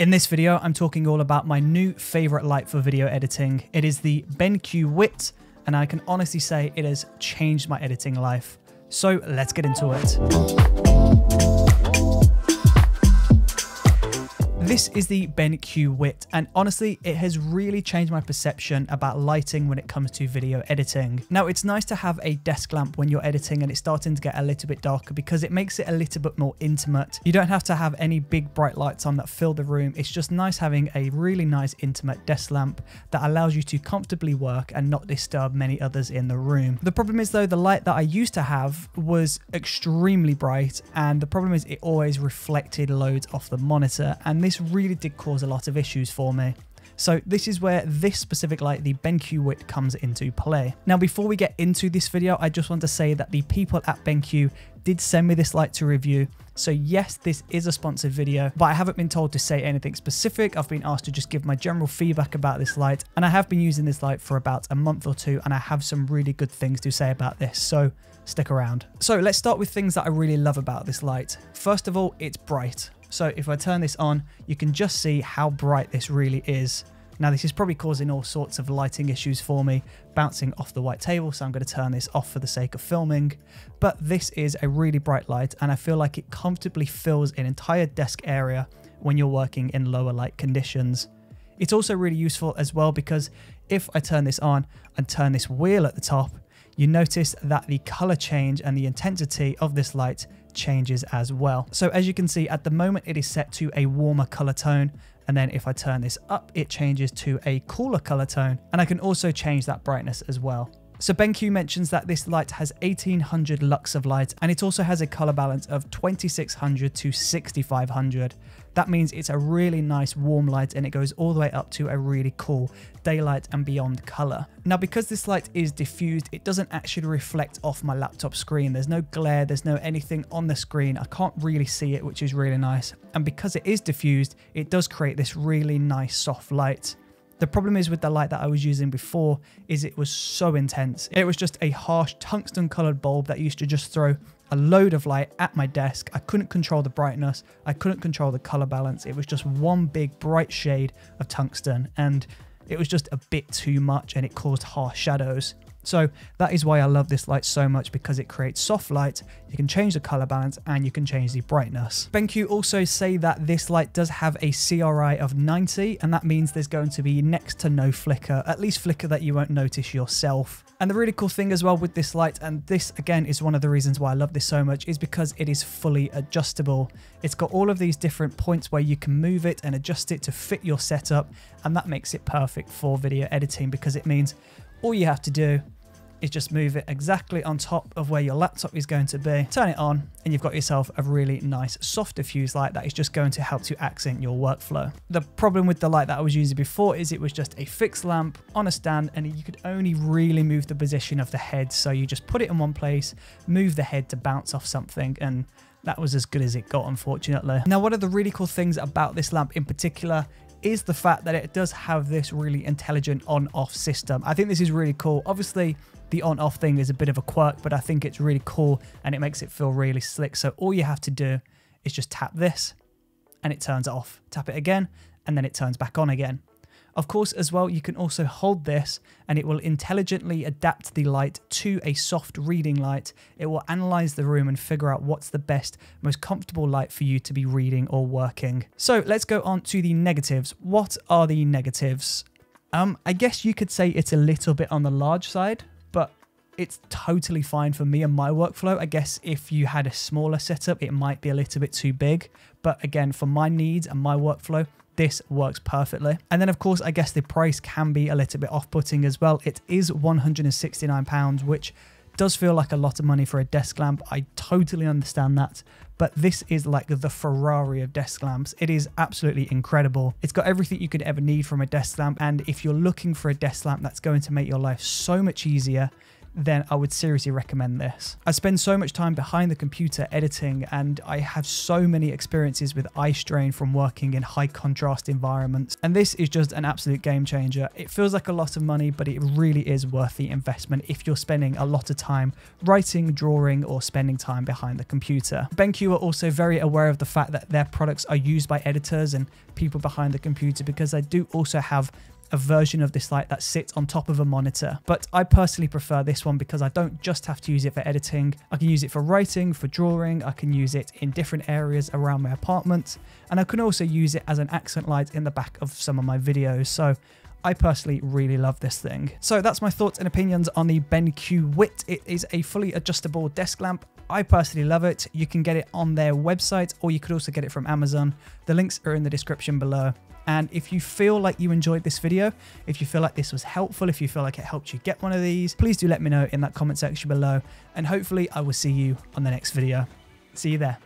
In this video, I'm talking all about my new favorite light for video editing. It is the BenQ Wit, and I can honestly say it has changed my editing life. So let's get into it. This is the BenQ Wit, and honestly, it has really changed my perception about lighting when it comes to video editing. Now, it's nice to have a desk lamp when you're editing and it's starting to get a little bit darker because it makes it a little bit more intimate. You don't have to have any big bright lights on that fill the room. It's just nice having a really nice intimate desk lamp that allows you to comfortably work and not disturb many others in the room. The problem is though, the light that I used to have was extremely bright and the problem is it always reflected loads off the monitor and this really did cause a lot of issues for me. So this is where this specific light, the BenQ Wit, comes into play. Now, before we get into this video, I just want to say that the people at BenQ did send me this light to review. So yes, this is a sponsored video, but I haven't been told to say anything specific. I've been asked to just give my general feedback about this light and I have been using this light for about a month or two and I have some really good things to say about this. So stick around. So let's start with things that I really love about this light. First of all, it's bright. So if I turn this on, you can just see how bright this really is. Now this is probably causing all sorts of lighting issues for me, bouncing off the white table, so I'm going to turn this off for the sake of filming. But this is a really bright light and I feel like it comfortably fills an entire desk area when you're working in lower light conditions. It's also really useful as well because if I turn this on and turn this wheel at the top, you notice that the color change and the intensity of this light changes as well. So as you can see, at the moment it is set to a warmer color tone. And then if I turn this up, it changes to a cooler color tone. And I can also change that brightness as well. So BenQ mentions that this light has 1800 lux of light and it also has a color balance of 2600 to 6500. That means it's a really nice warm light and it goes all the way up to a really cool daylight and beyond color. Now because this light is diffused, it doesn't actually reflect off my laptop screen. There's no glare, there's no anything on the screen. I can't really see it, which is really nice. And because it is diffused, it does create this really nice soft light. The problem is with the light that I was using before is it was so intense. It was just a harsh tungsten colored bulb that used to just throw a load of light at my desk. I couldn't control the brightness. I couldn't control the color balance. It was just one big bright shade of tungsten and it was just a bit too much and it caused harsh shadows. So that is why I love this light so much because it creates soft light, you can change the color balance and you can change the brightness. BenQ also say that this light does have a CRI of 90 and that means there's going to be next to no flicker, at least flicker that you won't notice yourself. And the really cool thing as well with this light, and this again is one of the reasons why I love this so much, is because it is fully adjustable. It's got all of these different points where you can move it and adjust it to fit your setup, and that makes it perfect for video editing because it means all you have to do is just move it exactly on top of where your laptop is going to be, turn it on, and you've got yourself a really nice soft diffuse light that is just going to help to accent your workflow. The problem with the light that I was using before is it was just a fixed lamp on a stand and you could only really move the position of the head. So you just put it in one place, move the head to bounce off something and that was as good as it got, unfortunately. Now, one of the really cool things about this lamp in particular is the fact that it does have this really intelligent on-off system. I think this is really cool. Obviously, the on-off thing is a bit of a quirk, but I think it's really cool and it makes it feel really slick. So all you have to do is just tap this and it turns off. Tap it again and then it turns back on again. Of course, as well, you can also hold this and it will intelligently adapt the light to a soft reading light. It will analyze the room and figure out what's the best, most comfortable light for you to be reading or working. So let's go on to the negatives. What are the negatives? Um, I guess you could say it's a little bit on the large side, but it's totally fine for me and my workflow. I guess if you had a smaller setup, it might be a little bit too big. But again, for my needs and my workflow, this works perfectly. And then of course, I guess the price can be a little bit off-putting as well. It is £169, which does feel like a lot of money for a desk lamp. I totally understand that. But this is like the Ferrari of desk lamps. It is absolutely incredible. It's got everything you could ever need from a desk lamp. And if you're looking for a desk lamp that's going to make your life so much easier, then I would seriously recommend this. I spend so much time behind the computer editing and I have so many experiences with eye strain from working in high contrast environments. And this is just an absolute game changer. It feels like a lot of money, but it really is worth the investment if you're spending a lot of time writing, drawing, or spending time behind the computer. BenQ are also very aware of the fact that their products are used by editors and people behind the computer because they do also have a version of this light that sits on top of a monitor. But I personally prefer this one because I don't just have to use it for editing. I can use it for writing, for drawing, I can use it in different areas around my apartment, and I can also use it as an accent light in the back of some of my videos. So I personally really love this thing. So that's my thoughts and opinions on the BenQ Wit. It is a fully adjustable desk lamp. I personally love it. You can get it on their website or you could also get it from Amazon. The links are in the description below. And if you feel like you enjoyed this video, if you feel like this was helpful, if you feel like it helped you get one of these, please do let me know in that comment section below. And hopefully I will see you on the next video. See you there.